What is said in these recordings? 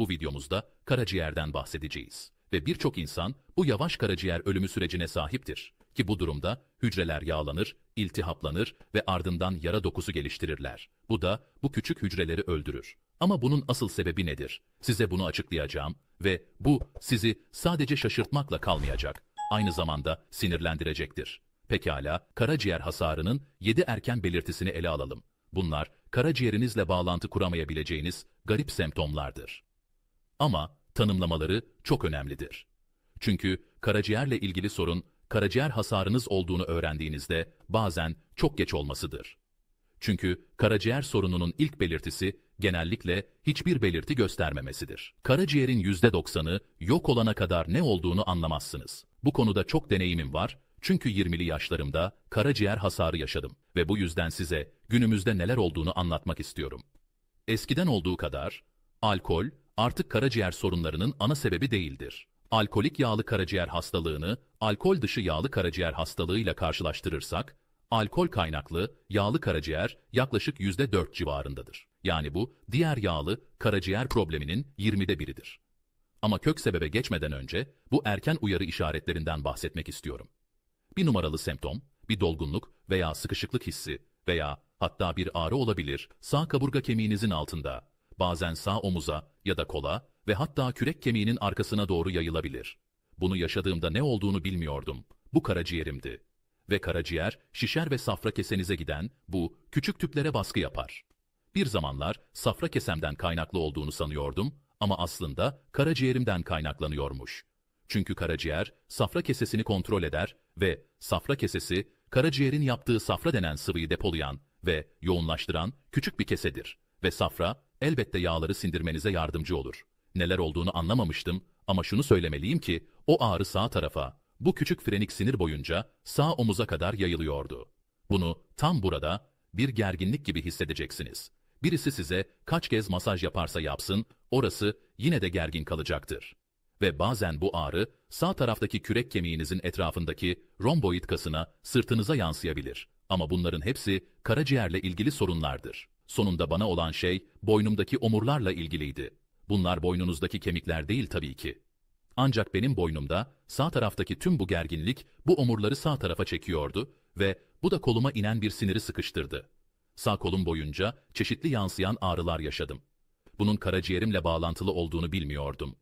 Bu videomuzda karaciğerden bahsedeceğiz ve birçok insan bu yavaş karaciğer ölümü sürecine sahiptir ki bu durumda hücreler yağlanır, iltihaplanır ve ardından yara dokusu geliştirirler. Bu da bu küçük hücreleri öldürür. Ama bunun asıl sebebi nedir? Size bunu açıklayacağım ve bu sizi sadece şaşırtmakla kalmayacak, aynı zamanda sinirlendirecektir. Pekala, karaciğer hasarının 7 erken belirtisini ele alalım. Bunlar, karaciğerinizle bağlantı kuramayabileceğiniz garip semptomlardır. Ama tanımlamaları çok önemlidir. Çünkü karaciğerle ilgili sorun, karaciğer hasarınız olduğunu öğrendiğinizde bazen çok geç olmasıdır. Çünkü karaciğer sorununun ilk belirtisi genellikle hiçbir belirti göstermemesidir. Karaciğerin %90'ı yok olana kadar ne olduğunu anlamazsınız. Bu konuda çok deneyimim var çünkü 20'li yaşlarımda karaciğer hasarı yaşadım ve bu yüzden size günümüzde neler olduğunu anlatmak istiyorum. Eskiden olduğu kadar alkol, artık karaciğer sorunlarının ana sebebi değildir. Alkolik yağlı karaciğer hastalığını alkol dışı yağlı karaciğer hastalığıyla karşılaştırırsak, alkol kaynaklı yağlı karaciğer yaklaşık %4 civarındadır. Yani bu diğer yağlı karaciğer probleminin 20'de biridir. Ama kök sebebe geçmeden önce bu erken uyarı işaretlerinden bahsetmek istiyorum. Bir numaralı semptom, bir dolgunluk veya sıkışıklık hissi veya hatta bir ağrı olabilir. Sağ kaburga kemiğinizin altında bazen sağ omuza ya da kola ve hatta kürek kemiğinin arkasına doğru yayılabilir. Bunu yaşadığımda ne olduğunu bilmiyordum. Bu karaciğerimdi. Ve karaciğer, şişer ve safra kesenize giden bu küçük tüplere baskı yapar. Bir zamanlar safra kesemden kaynaklı olduğunu sanıyordum ama aslında karaciğerimden kaynaklanıyormuş. Çünkü karaciğer safra kesesini kontrol eder ve safra kesesi karaciğerin yaptığı safra denen sıvıyı depolayan ve yoğunlaştıran küçük bir kesedir ve safra elbette yağları sindirmenize yardımcı olur. Neler olduğunu anlamamıştım ama şunu söylemeliyim ki o ağrı sağ tarafa, bu küçük frenik sinir boyunca sağ omuza kadar yayılıyordu. Bunu tam burada bir gerginlik gibi hissedeceksiniz. Birisi size kaç kez masaj yaparsa yapsın, orası yine de gergin kalacaktır. Ve bazen bu ağrı sağ taraftaki kürek kemiğinizin etrafındaki romboid kasına, sırtınıza yansıyabilir. Ama bunların hepsi karaciğerle ilgili sorunlardır. Sonunda bana olan şey boynumdaki omurlarla ilgiliydi. Bunlar boynunuzdaki kemikler değil tabii ki. Ancak benim boynumda sağ taraftaki tüm bu gerginlik bu omurları sağ tarafa çekiyordu ve bu da koluma inen bir siniri sıkıştırdı. Sağ kolum boyunca çeşitli yansıyan ağrılar yaşadım. Bunun karaciğerimle bağlantılı olduğunu bilmiyordum.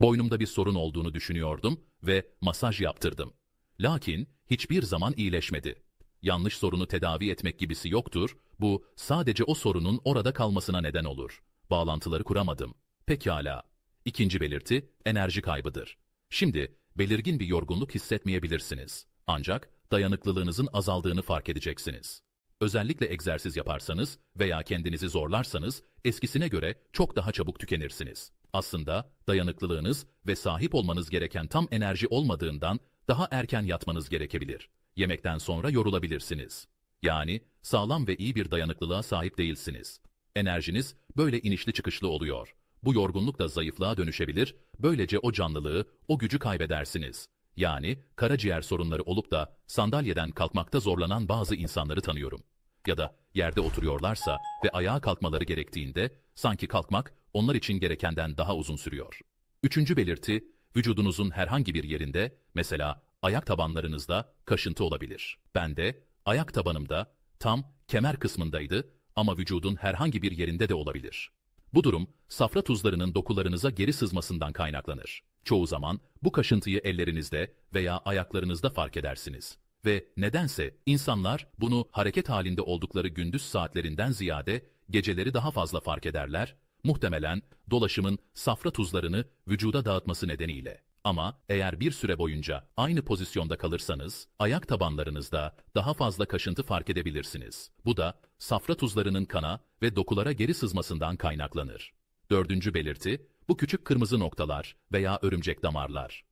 Boynumda bir sorun olduğunu düşünüyordum ve masaj yaptırdım. Lakin hiçbir zaman iyileşmedi yanlış sorunu tedavi etmek gibisi yoktur, bu sadece o sorunun orada kalmasına neden olur. Bağlantıları kuramadım. Pekala. İkinci belirti enerji kaybıdır. Şimdi belirgin bir yorgunluk hissetmeyebilirsiniz. Ancak dayanıklılığınızın azaldığını fark edeceksiniz. Özellikle egzersiz yaparsanız veya kendinizi zorlarsanız eskisine göre çok daha çabuk tükenirsiniz. Aslında dayanıklılığınız ve sahip olmanız gereken tam enerji olmadığından daha erken yatmanız gerekebilir. Yemekten sonra yorulabilirsiniz. Yani sağlam ve iyi bir dayanıklılığa sahip değilsiniz. Enerjiniz böyle inişli çıkışlı oluyor. Bu yorgunluk da zayıflığa dönüşebilir, böylece o canlılığı, o gücü kaybedersiniz. Yani karaciğer sorunları olup da sandalyeden kalkmakta zorlanan bazı insanları tanıyorum. Ya da yerde oturuyorlarsa ve ayağa kalkmaları gerektiğinde sanki kalkmak onlar için gerekenden daha uzun sürüyor. Üçüncü belirti, vücudunuzun herhangi bir yerinde, mesela ayak tabanlarınızda kaşıntı olabilir. Ben de ayak tabanımda tam kemer kısmındaydı ama vücudun herhangi bir yerinde de olabilir. Bu durum safra tuzlarının dokularınıza geri sızmasından kaynaklanır. Çoğu zaman bu kaşıntıyı ellerinizde veya ayaklarınızda fark edersiniz. Ve nedense insanlar bunu hareket halinde oldukları gündüz saatlerinden ziyade geceleri daha fazla fark ederler, muhtemelen dolaşımın safra tuzlarını vücuda dağıtması nedeniyle. Ama eğer bir süre boyunca aynı pozisyonda kalırsanız, ayak tabanlarınızda daha fazla kaşıntı fark edebilirsiniz. Bu da safra tuzlarının kana ve dokulara geri sızmasından kaynaklanır. Dördüncü belirti, bu küçük kırmızı noktalar veya örümcek damarlar.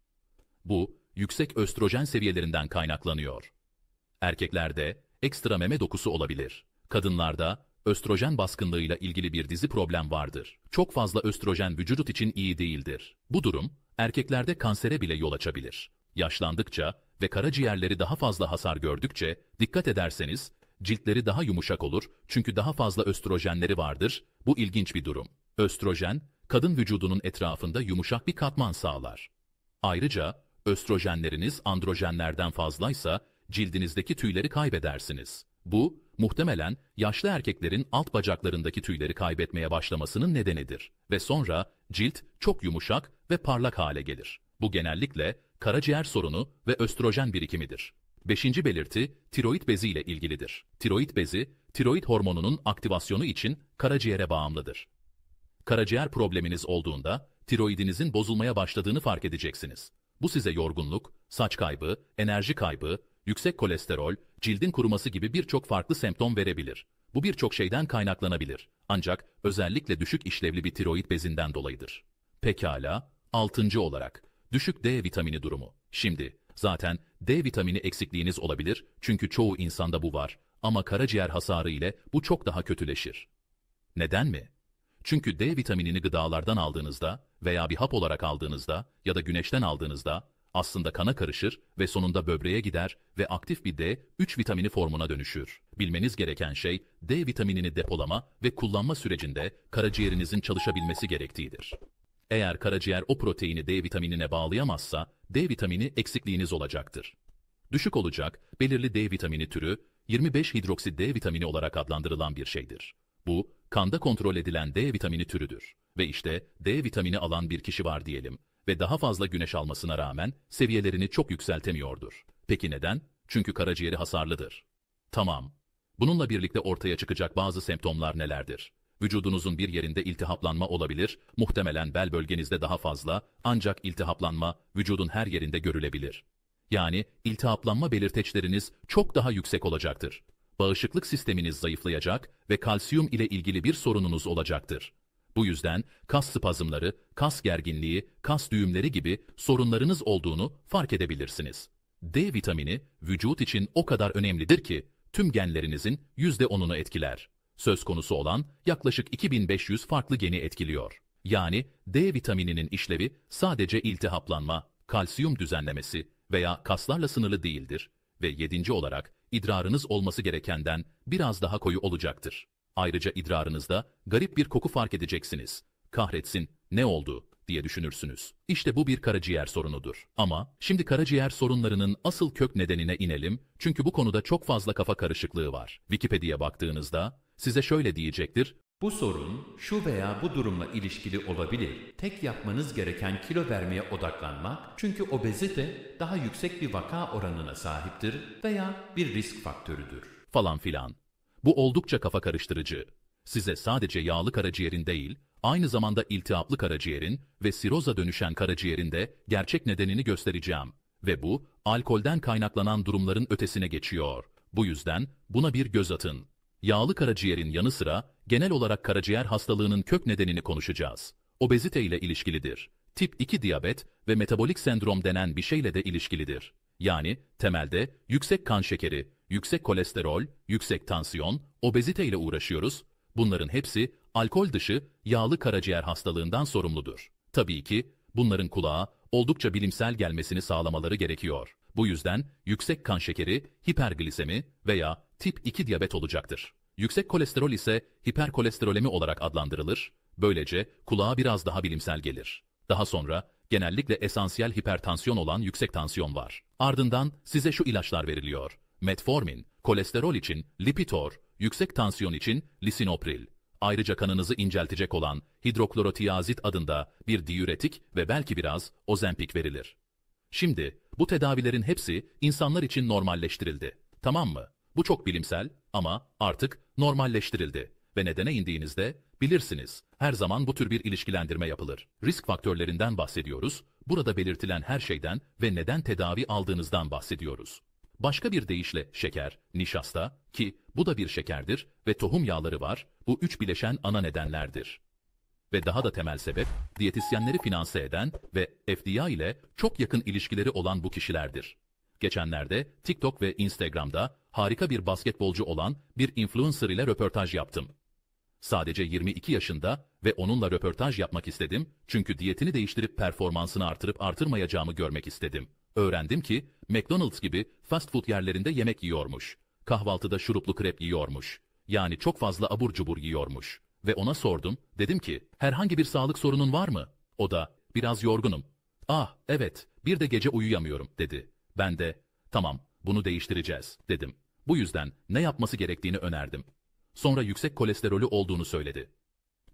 Bu, yüksek östrojen seviyelerinden kaynaklanıyor. Erkeklerde ekstra meme dokusu olabilir. Kadınlarda östrojen baskınlığıyla ilgili bir dizi problem vardır. Çok fazla östrojen vücut için iyi değildir. Bu durum, erkeklerde kansere bile yol açabilir. Yaşlandıkça ve karaciğerleri daha fazla hasar gördükçe dikkat ederseniz ciltleri daha yumuşak olur çünkü daha fazla östrojenleri vardır. Bu ilginç bir durum. Östrojen, kadın vücudunun etrafında yumuşak bir katman sağlar. Ayrıca östrojenleriniz androjenlerden fazlaysa cildinizdeki tüyleri kaybedersiniz. Bu, muhtemelen yaşlı erkeklerin alt bacaklarındaki tüyleri kaybetmeye başlamasının nedenidir ve sonra cilt çok yumuşak ve parlak hale gelir. Bu genellikle karaciğer sorunu ve östrojen birikimidir. Beşinci belirti tiroid bezi ile ilgilidir. Tiroid bezi, tiroid hormonunun aktivasyonu için karaciğere bağımlıdır. Karaciğer probleminiz olduğunda tiroidinizin bozulmaya başladığını fark edeceksiniz. Bu size yorgunluk, saç kaybı, enerji kaybı, yüksek kolesterol, cildin kuruması gibi birçok farklı semptom verebilir. Bu birçok şeyden kaynaklanabilir. Ancak özellikle düşük işlevli bir tiroid bezinden dolayıdır. Pekala, Altıncı olarak düşük D vitamini durumu. Şimdi zaten D vitamini eksikliğiniz olabilir çünkü çoğu insanda bu var ama karaciğer hasarı ile bu çok daha kötüleşir. Neden mi? Çünkü D vitaminini gıdalardan aldığınızda veya bir hap olarak aldığınızda ya da güneşten aldığınızda aslında kana karışır ve sonunda böbreğe gider ve aktif bir D3 vitamini formuna dönüşür. Bilmeniz gereken şey D vitaminini depolama ve kullanma sürecinde karaciğerinizin çalışabilmesi gerektiğidir. Eğer karaciğer o proteini D vitaminine bağlayamazsa, D vitamini eksikliğiniz olacaktır. Düşük olacak, belirli D vitamini türü, 25 hidroksi D vitamini olarak adlandırılan bir şeydir. Bu, kanda kontrol edilen D vitamini türüdür. Ve işte D vitamini alan bir kişi var diyelim ve daha fazla güneş almasına rağmen seviyelerini çok yükseltemiyordur. Peki neden? Çünkü karaciğeri hasarlıdır. Tamam. Bununla birlikte ortaya çıkacak bazı semptomlar nelerdir? Vücudunuzun bir yerinde iltihaplanma olabilir, muhtemelen bel bölgenizde daha fazla, ancak iltihaplanma vücudun her yerinde görülebilir. Yani iltihaplanma belirteçleriniz çok daha yüksek olacaktır. Bağışıklık sisteminiz zayıflayacak ve kalsiyum ile ilgili bir sorununuz olacaktır. Bu yüzden kas spazmları, kas gerginliği, kas düğümleri gibi sorunlarınız olduğunu fark edebilirsiniz. D vitamini vücut için o kadar önemlidir ki tüm genlerinizin %10'unu etkiler. Söz konusu olan yaklaşık 2500 farklı geni etkiliyor. Yani D vitamininin işlevi sadece iltihaplanma, kalsiyum düzenlemesi veya kaslarla sınırlı değildir ve yedinci olarak idrarınız olması gerekenden biraz daha koyu olacaktır. Ayrıca idrarınızda garip bir koku fark edeceksiniz. Kahretsin, ne oldu diye düşünürsünüz. İşte bu bir karaciğer sorunudur. Ama şimdi karaciğer sorunlarının asıl kök nedenine inelim çünkü bu konuda çok fazla kafa karışıklığı var. Wikipedia'ya baktığınızda size şöyle diyecektir. Bu sorun şu veya bu durumla ilişkili olabilir. Tek yapmanız gereken kilo vermeye odaklanmak çünkü obezite daha yüksek bir vaka oranına sahiptir veya bir risk faktörüdür. Falan filan. Bu oldukça kafa karıştırıcı. Size sadece yağlı karaciğerin değil, aynı zamanda iltihaplı karaciğerin ve siroza dönüşen karaciğerin de gerçek nedenini göstereceğim. Ve bu, alkolden kaynaklanan durumların ötesine geçiyor. Bu yüzden buna bir göz atın yağlı karaciğerin yanı sıra genel olarak karaciğer hastalığının kök nedenini konuşacağız. Obezite ile ilişkilidir. Tip 2 diyabet ve metabolik sendrom denen bir şeyle de ilişkilidir. Yani temelde yüksek kan şekeri, yüksek kolesterol, yüksek tansiyon, obezite ile uğraşıyoruz. Bunların hepsi alkol dışı yağlı karaciğer hastalığından sorumludur. Tabii ki bunların kulağa oldukça bilimsel gelmesini sağlamaları gerekiyor. Bu yüzden yüksek kan şekeri, hiperglisemi veya tip 2 diyabet olacaktır. Yüksek kolesterol ise hiperkolesterolemi olarak adlandırılır. Böylece kulağa biraz daha bilimsel gelir. Daha sonra genellikle esansiyel hipertansiyon olan yüksek tansiyon var. Ardından size şu ilaçlar veriliyor. Metformin, kolesterol için Lipitor, yüksek tansiyon için lisinopril. Ayrıca kanınızı inceltecek olan hidroklorotiyazit adında bir diüretik ve belki biraz ozempik verilir. Şimdi bu tedavilerin hepsi insanlar için normalleştirildi. Tamam mı? Bu çok bilimsel ama artık normalleştirildi ve nedene indiğinizde bilirsiniz her zaman bu tür bir ilişkilendirme yapılır. Risk faktörlerinden bahsediyoruz, burada belirtilen her şeyden ve neden tedavi aldığınızdan bahsediyoruz. Başka bir deyişle şeker, nişasta ki bu da bir şekerdir ve tohum yağları var, bu üç bileşen ana nedenlerdir ve daha da temel sebep diyetisyenleri finanse eden ve FDA ile çok yakın ilişkileri olan bu kişilerdir. Geçenlerde TikTok ve Instagram'da harika bir basketbolcu olan bir influencer ile röportaj yaptım. Sadece 22 yaşında ve onunla röportaj yapmak istedim çünkü diyetini değiştirip performansını artırıp artırmayacağımı görmek istedim. Öğrendim ki McDonald's gibi fast food yerlerinde yemek yiyormuş. Kahvaltıda şuruplu krep yiyormuş. Yani çok fazla abur cubur yiyormuş ve ona sordum. Dedim ki, herhangi bir sağlık sorunun var mı? O da, biraz yorgunum. Ah, evet, bir de gece uyuyamıyorum, dedi. Ben de, tamam, bunu değiştireceğiz, dedim. Bu yüzden ne yapması gerektiğini önerdim. Sonra yüksek kolesterolü olduğunu söyledi.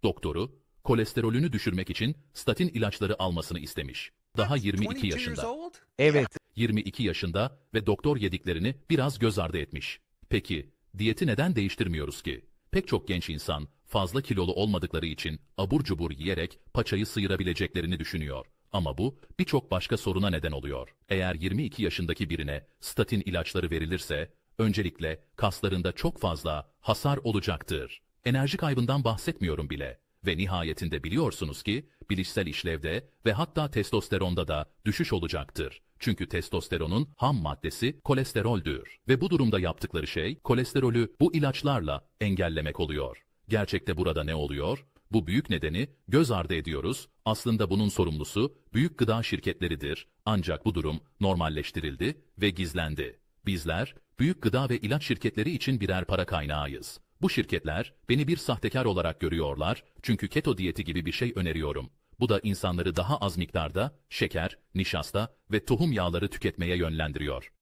Doktoru, kolesterolünü düşürmek için statin ilaçları almasını istemiş. Daha 22 yaşında. Evet. 22 yaşında ve doktor yediklerini biraz göz ardı etmiş. Peki, diyeti neden değiştirmiyoruz ki? Pek çok genç insan fazla kilolu olmadıkları için abur cubur yiyerek paçayı sıyırabileceklerini düşünüyor. Ama bu birçok başka soruna neden oluyor. Eğer 22 yaşındaki birine statin ilaçları verilirse, öncelikle kaslarında çok fazla hasar olacaktır. Enerji kaybından bahsetmiyorum bile. Ve nihayetinde biliyorsunuz ki bilişsel işlevde ve hatta testosteronda da düşüş olacaktır. Çünkü testosteronun ham maddesi kolesteroldür ve bu durumda yaptıkları şey kolesterolü bu ilaçlarla engellemek oluyor. Gerçekte burada ne oluyor? Bu büyük nedeni göz ardı ediyoruz. Aslında bunun sorumlusu büyük gıda şirketleridir. Ancak bu durum normalleştirildi ve gizlendi. Bizler büyük gıda ve ilaç şirketleri için birer para kaynağıyız. Bu şirketler beni bir sahtekar olarak görüyorlar çünkü keto diyeti gibi bir şey öneriyorum. Bu da insanları daha az miktarda şeker, nişasta ve tohum yağları tüketmeye yönlendiriyor.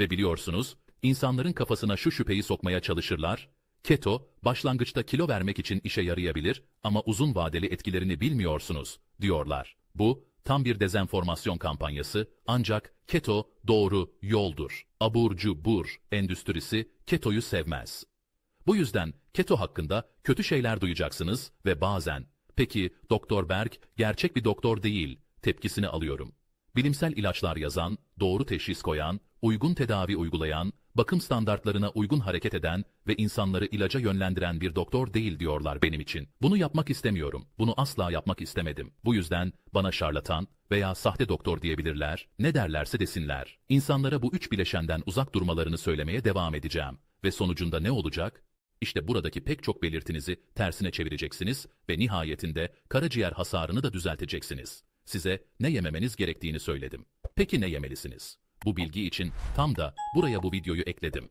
Ve biliyorsunuz, insanların kafasına şu şüpheyi sokmaya çalışırlar, Keto, başlangıçta kilo vermek için işe yarayabilir ama uzun vadeli etkilerini bilmiyorsunuz, diyorlar. Bu, tam bir dezenformasyon kampanyası ancak keto doğru yoldur. Aburcu bur endüstrisi ketoyu sevmez. Bu yüzden keto hakkında kötü şeyler duyacaksınız ve bazen peki Doktor Berg gerçek bir doktor değil tepkisini alıyorum. Bilimsel ilaçlar yazan, doğru teşhis koyan, uygun tedavi uygulayan, bakım standartlarına uygun hareket eden ve insanları ilaca yönlendiren bir doktor değil diyorlar benim için. Bunu yapmak istemiyorum. Bunu asla yapmak istemedim. Bu yüzden bana şarlatan veya sahte doktor diyebilirler, ne derlerse desinler. İnsanlara bu üç bileşenden uzak durmalarını söylemeye devam edeceğim. Ve sonucunda ne olacak? İşte buradaki pek çok belirtinizi tersine çevireceksiniz ve nihayetinde karaciğer hasarını da düzelteceksiniz. Size ne yememeniz gerektiğini söyledim. Peki ne yemelisiniz? Bu bilgi için tam da buraya bu videoyu ekledim.